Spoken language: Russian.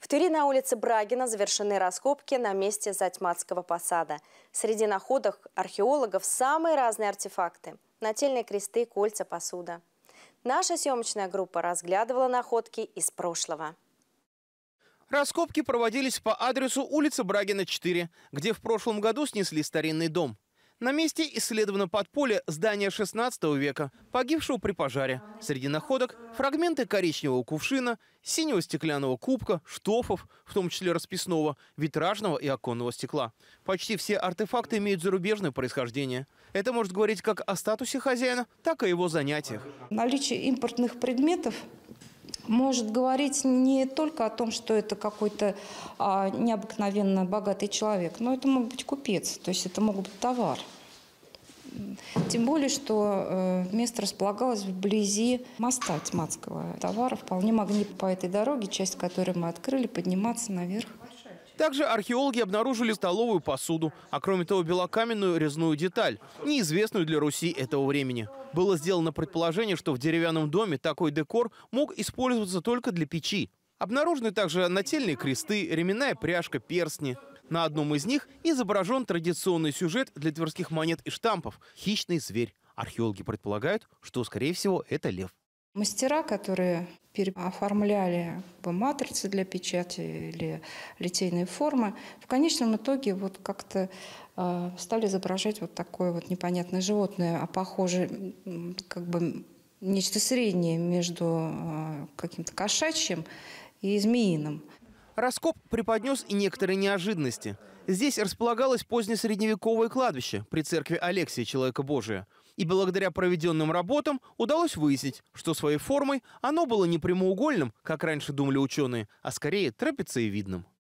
В Твери на улице Брагина завершены раскопки на месте Затьматского посада. Среди находок археологов самые разные артефакты – нательные кресты, кольца, посуда. Наша съемочная группа разглядывала находки из прошлого. Раскопки проводились по адресу улица Брагина, 4, где в прошлом году снесли старинный дом. На месте исследовано подполье здания 16 века, погибшего при пожаре. Среди находок – фрагменты коричневого кувшина, синего стеклянного кубка, штофов, в том числе расписного, витражного и оконного стекла. Почти все артефакты имеют зарубежное происхождение. Это может говорить как о статусе хозяина, так и о его занятиях. Наличие импортных предметов – может говорить не только о том, что это какой-то а, необыкновенно богатый человек, но это мог быть купец, то есть это мог быть товар. Тем более, что э, место располагалось вблизи моста Тьмацкого. Товары вполне могли по этой дороге, часть которой мы открыли, подниматься наверх. Также археологи обнаружили столовую посуду, а кроме того белокаменную резную деталь, неизвестную для Руси этого времени. Было сделано предположение, что в деревянном доме такой декор мог использоваться только для печи. Обнаружены также нательные кресты, ременная пряжка, перстни. На одном из них изображен традиционный сюжет для тверских монет и штампов – хищный зверь. Археологи предполагают, что, скорее всего, это лев. Мастера, которые оформляли матрицы для печати или литейные формы, в конечном итоге вот как-то а, стали изображать вот такое вот непонятное животное, а похоже как бы нечто среднее между а, каким-то кошачьим и змеиным. Раскоп преподнес и некоторые неожиданности. Здесь располагалось позднесредневековое кладбище при церкви Алексия Человека Божия. И благодаря проведенным работам удалось выяснить, что своей формой оно было не прямоугольным, как раньше думали ученые, а скорее трапециевидным.